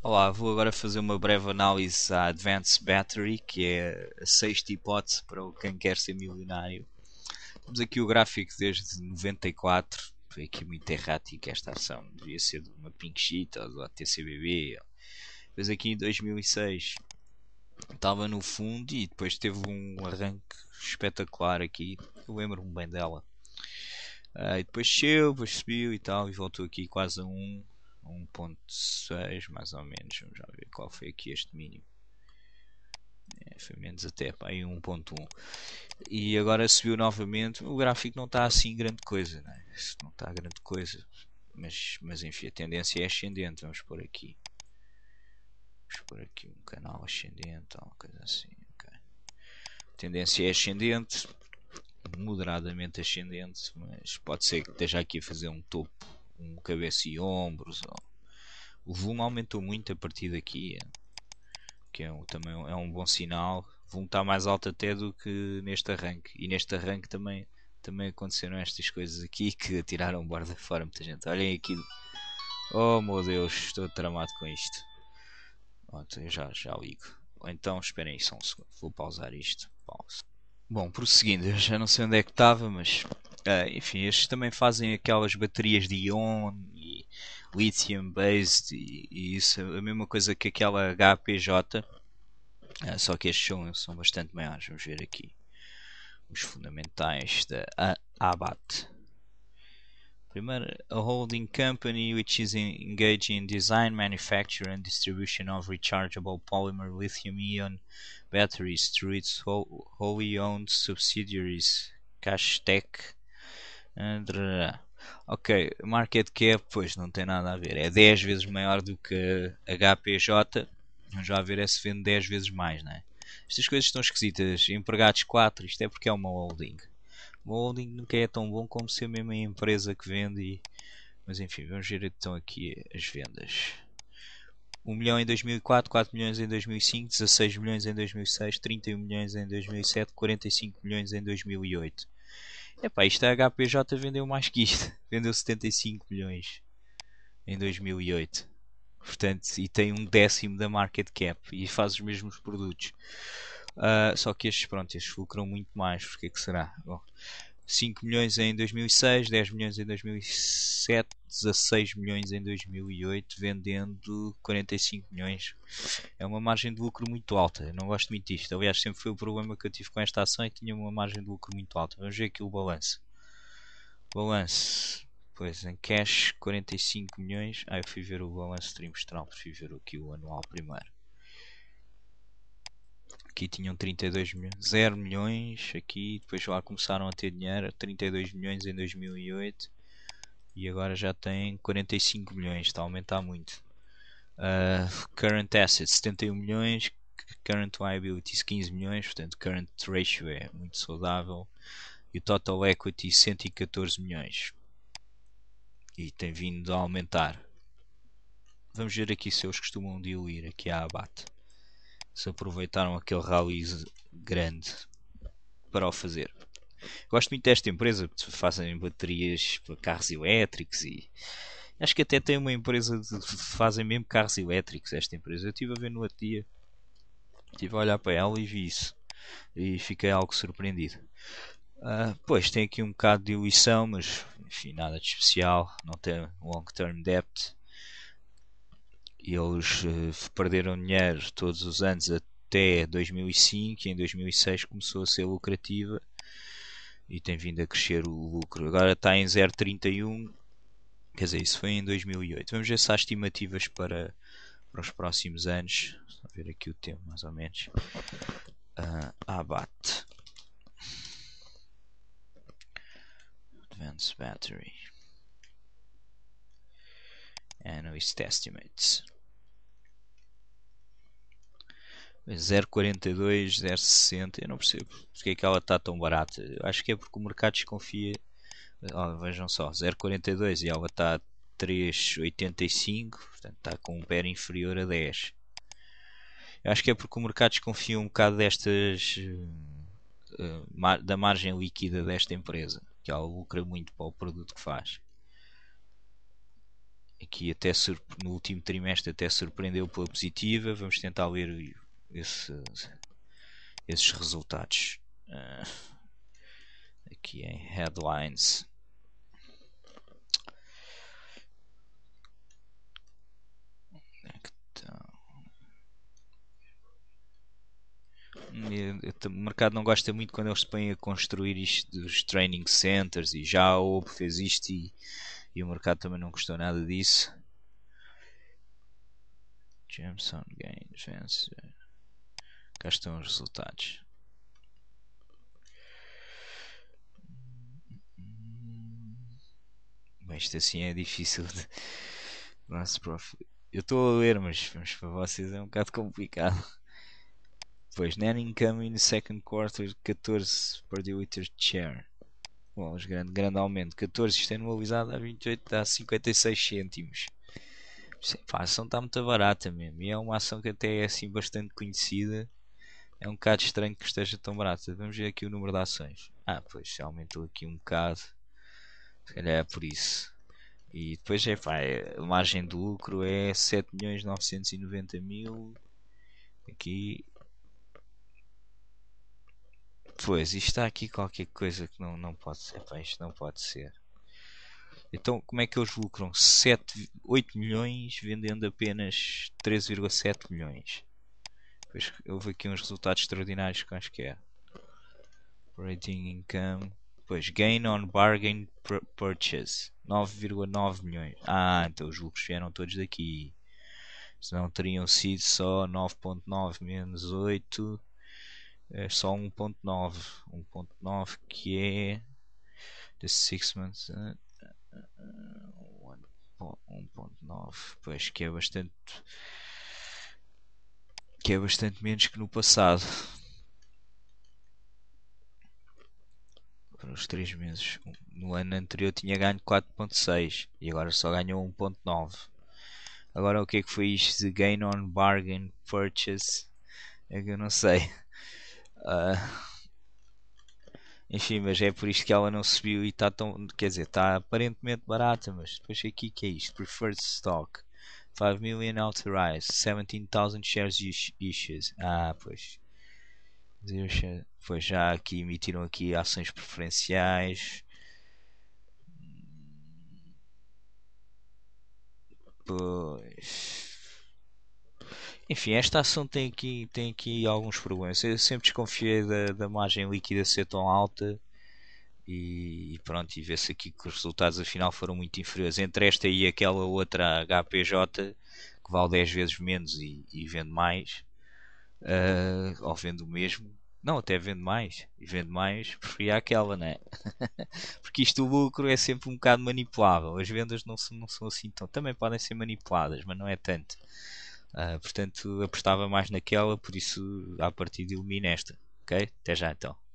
Olá, vou agora fazer uma breve análise à Advanced Battery, que é a sexta hipótese para quem quer ser milionário. Temos aqui o gráfico desde 94, foi aqui muito errático esta ação, devia ser de uma Pink Sheet ou do TCBB. Mas aqui em 2006 estava no fundo e depois teve um arranque espetacular aqui, eu lembro-me bem dela. Uh, e depois desceu, depois subiu e tal, e voltou aqui quase a 1. Um 1.6 mais ou menos. Vamos já ver qual foi aqui este mínimo. É, foi menos até aí 1.1 e agora subiu novamente o gráfico não está assim grande coisa não, é? não está grande coisa mas, mas enfim a tendência é ascendente vamos por aqui vamos por aqui um canal ascendente uma coisa assim okay. a tendência é ascendente moderadamente ascendente mas pode ser que esteja aqui a fazer um topo um cabeça e ombros. O volume aumentou muito a partir daqui, é. que é um, também é um bom sinal. O volume está mais alto até do que neste arranque. E neste arranque também, também aconteceram estas coisas aqui que tiraram da fora muita gente. Olhem aqui Oh meu Deus, estou tramado com isto. Pronto, eu já, já ligo. então, esperem aí só um segundo. Vou pausar isto. Bom, prosseguindo, eu já não sei onde é que estava, mas Uh, enfim, estes também fazem aquelas baterias de ion e lithium based e, e isso, a mesma coisa que aquela HPJ, uh, eh, só que estes são, são bastante maiores. Vamos ver aqui os fundamentais da ABAT. Primeiro, a holding company which is engaged in design, manufacture and distribution of rechargeable polymer lithium-ion batteries through its wholly owned subsidiaries Cash Tech Ok, market cap, pois não tem nada a ver. É 10 vezes maior do que HPJ. Vamos já ver é se vende 10 vezes mais, né? Estas coisas estão esquisitas. Empregados 4, isto é porque é uma holding. Uma holding nunca é tão bom como ser mesmo a empresa que vende. E... Mas enfim, vamos ver então aqui as vendas. 1 milhão em 2004, 4 milhões em 2005, 16 milhões em 2006, 31 milhões em 2007, 45 milhões em 2008. Epá, isto a HPJ vendeu mais que isto. Vendeu 75 milhões em 2008. Portanto, e tem um décimo da market cap e faz os mesmos produtos. Uh, só que estes, pronto, estes lucram muito mais. Porque que será? Bom, 5 milhões em 2006, 10 milhões em 2007, 16 milhões em 2008, vendendo 45 milhões. É uma margem de lucro muito alta. Eu não gosto muito disto. Aliás, sempre foi o problema que eu tive com esta ação e tinha uma margem de lucro muito alta. Vamos ver aqui o balanço. Balanço, pois em cash 45 milhões. Ah, eu fui ver o balanço trimestral, prefiro ver aqui o anual primeiro aqui tinham 32 milhões, 0 milhões aqui, depois lá começaram a ter dinheiro, 32 milhões em 2008 e agora já tem 45 milhões, está a aumentar muito. Uh, current assets 71 milhões, current liabilities 15 milhões, portanto current ratio é muito saudável e o total equity 114 milhões e tem vindo a aumentar. Vamos ver aqui se eles costumam diluir aqui a abate se aproveitaram aquele rally grande para o fazer. Gosto muito desta empresa, porque fazem baterias para carros elétricos e acho que até tem uma empresa que fazem mesmo carros elétricos. Esta empresa, eu estive a ver no outro dia, estive a olhar para ela e vi isso e fiquei algo surpreendido. Uh, pois tem aqui um bocado de diluição, mas enfim, nada de especial. Não tem long term debt, eles uh, perderam dinheiro todos os anos até 2005 e em 2006 começou a ser lucrativa e tem vindo a crescer o lucro. Agora está em 0,31, quer dizer, isso foi em 2008. Vamos ver se há estimativas para, para os próximos anos. Vamos ver aqui o tempo, mais ou menos. Uh, abate. Advanced Battery. Analyst Estimates. 0,42, 0,60, eu não percebo porque é que ela está tão barata. Eu acho que é porque o mercado desconfia. Oh, vejam só, 0,42 e ela está 3,85, portanto está com um pé inferior a 10. Eu acho que é porque o mercado desconfia um bocado destas eh, eh, da margem líquida desta empresa, que ela lucra muito para o produto que faz. Aqui até no último trimestre até surpreendeu pela positiva, vamos tentar ler esse, esses resultados uh, aqui em headlines. É tá? o mercado não gosta muito quando eles se põem a construir isto dos training centers e já a fez isto e, e, o mercado também não gostou nada disso. Jameson gains. Cá estão os resultados. Bem, isto assim é difícil de. Last Eu estou a ler, mas, mas para vocês é um bocado complicado. Pois, net income in second quarter 14 per diluted share. Bom, grande, grande aumento. 14, isto é anualizado a 28, dá 56 cêntimos. a ação está muito barata mesmo. E é uma ação que até é assim bastante conhecida. É um bocado estranho que esteja tão barato. Vamos ver aqui o número de ações. Ah, pois aumentou aqui um bocado. Se calhar é por isso. E depois é, pá, é, a margem de lucro é 7 milhões 990 mil. Aqui. Pois, isto está aqui qualquer coisa que não, não pode ser. Pá, isto não pode ser. Então, como é que eles lucram 7, 8 milhões vendendo apenas 13,7 milhões? Depois houve aqui uns resultados extraordinários que acho que é. Operating income. Depois gain on bargain purchase. 9,9 milhões. Ah, então os lucros vieram todos daqui. não teriam sido só 9.9 menos 8. É só 1.9. 1.9 que é. The six months. Uh, uh, 1.9. Pois que é bastante que é bastante menos que no passado. Para os 3 meses. No ano anterior tinha ganho 4.6 e agora só ganhou 1.9. Agora o que é que foi isto de Gain on Bargain Purchase? É que eu não sei. Uh... Enfim, mas é por isto que ela não subiu e está tão. Quer dizer, está aparentemente barata, mas depois aqui que é isto? Preferred stock. 5 million authorized, 17,000 shares issued. Ah, pois. Pois já aqui emitiram aqui ações preferenciais. Pois. Enfim, esta ação tem aqui, tem aqui alguns problemas. Eu sempre desconfiei da, da margem líquida ser tão alta e, e pronto, e vê-se aqui que os resultados afinal foram muito inferiores. Entre esta e aquela outra HPJ, que vale 10 vezes menos e, e vende mais, uh, ou vende o mesmo, não, até vendo mais. E vendo mais, preferia aquela, né? Porque isto o lucro é sempre um bocado manipulável. As vendas não são, não são assim tão. Também podem ser manipuladas, mas não é tanto. Uh, portanto, apostava mais naquela, por isso, a partir de ilumina esta. Ok? Até já então.